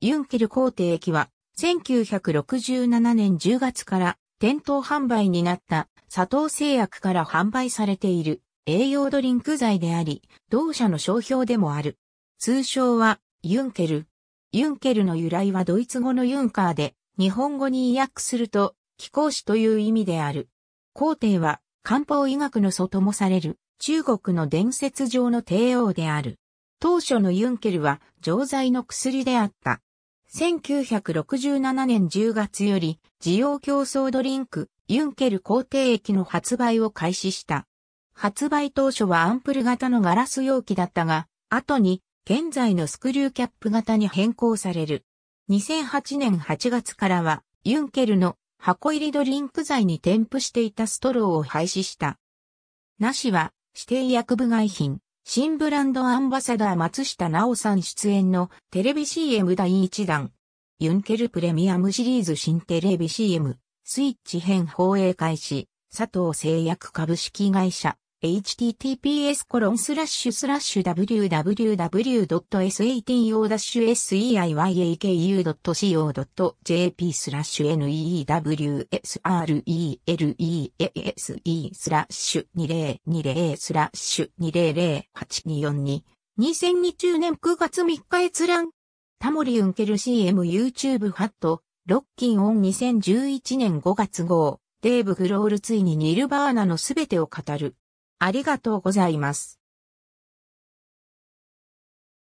ユンケル皇帝駅は、1967年10月から店頭販売になった佐藤製薬から販売されている栄養ドリンク剤であり、同社の商標でもある。通称はユンケル。ユンケルの由来はドイツ語のユンカーで、日本語に訳すると気候士という意味である。皇帝は漢方医学の祖ともされる中国の伝説上の帝王である。当初のユンケルは錠剤の薬であった。1967年10月より、自用競争ドリンク、ユンケル工程液の発売を開始した。発売当初はアンプル型のガラス容器だったが、後に現在のスクリューキャップ型に変更される。2008年8月からは、ユンケルの箱入りドリンク剤に添付していたストローを廃止した。なしは指定薬部外品。新ブランドアンバサダー松下奈緒さん出演のテレビ CM 第1弾。ユンケルプレミアムシリーズ新テレビ CM スイッチ編放映開始佐藤製薬株式会社 https w w w s a t o s e i y a k u c o j p スラッシュ newsrelease スラッシュ2020スラッシュ20082422 2020年9月3日閲覧タモリウンケル CM YouTube ハットロッキンオン2011年5月号デーブ・グロールついにニルバーナのすべてを語るありがとうございます。